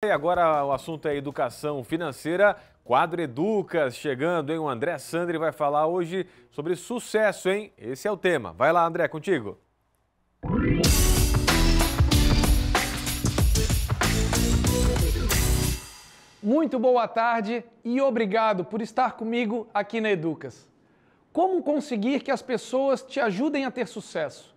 E agora o assunto é educação financeira. Quadro Educas chegando, hein? O André Sandri vai falar hoje sobre sucesso, hein? Esse é o tema. Vai lá, André, contigo. Muito boa tarde e obrigado por estar comigo aqui na Educas. Como conseguir que as pessoas te ajudem a ter sucesso?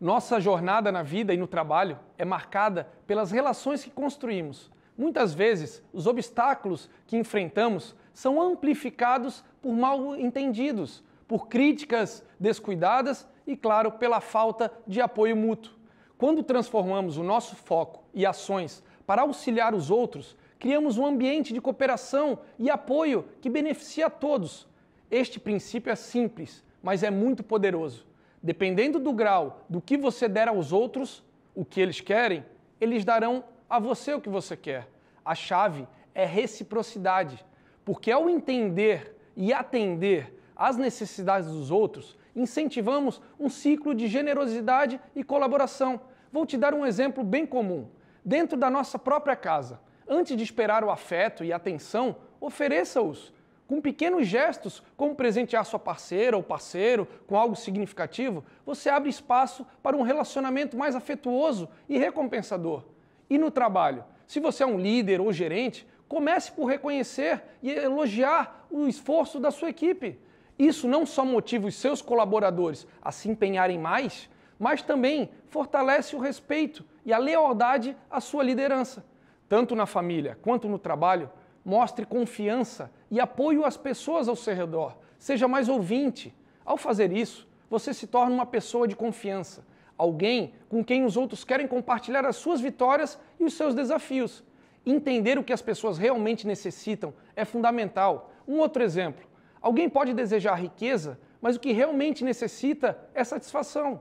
Nossa jornada na vida e no trabalho é marcada pelas relações que construímos. Muitas vezes, os obstáculos que enfrentamos são amplificados por mal entendidos, por críticas descuidadas e, claro, pela falta de apoio mútuo. Quando transformamos o nosso foco e ações para auxiliar os outros, criamos um ambiente de cooperação e apoio que beneficia a todos. Este princípio é simples, mas é muito poderoso Dependendo do grau do que você der aos outros, o que eles querem, eles darão a você o que você quer. A chave é reciprocidade, porque ao entender e atender às necessidades dos outros, incentivamos um ciclo de generosidade e colaboração. Vou te dar um exemplo bem comum. Dentro da nossa própria casa, antes de esperar o afeto e atenção, ofereça-os com pequenos gestos, como presentear sua parceira ou parceiro com algo significativo, você abre espaço para um relacionamento mais afetuoso e recompensador. E no trabalho? Se você é um líder ou gerente, comece por reconhecer e elogiar o esforço da sua equipe. Isso não só motiva os seus colaboradores a se empenharem mais, mas também fortalece o respeito e a lealdade à sua liderança. Tanto na família quanto no trabalho, Mostre confiança e apoio às pessoas ao seu redor. Seja mais ouvinte. Ao fazer isso, você se torna uma pessoa de confiança, alguém com quem os outros querem compartilhar as suas vitórias e os seus desafios. Entender o que as pessoas realmente necessitam é fundamental. Um outro exemplo: alguém pode desejar riqueza, mas o que realmente necessita é satisfação.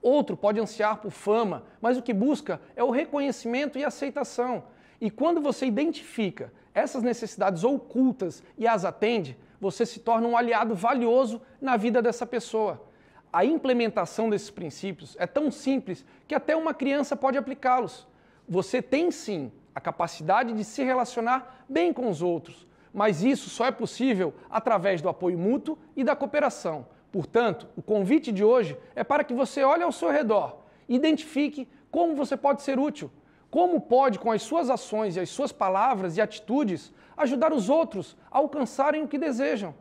Outro pode ansiar por fama, mas o que busca é o reconhecimento e aceitação. E quando você identifica essas necessidades ocultas e as atende, você se torna um aliado valioso na vida dessa pessoa. A implementação desses princípios é tão simples que até uma criança pode aplicá-los. Você tem sim a capacidade de se relacionar bem com os outros, mas isso só é possível através do apoio mútuo e da cooperação. Portanto, o convite de hoje é para que você olhe ao seu redor, identifique como você pode ser útil como pode, com as suas ações e as suas palavras e atitudes, ajudar os outros a alcançarem o que desejam?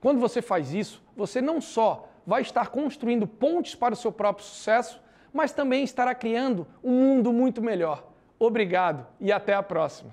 Quando você faz isso, você não só vai estar construindo pontes para o seu próprio sucesso, mas também estará criando um mundo muito melhor. Obrigado e até a próxima!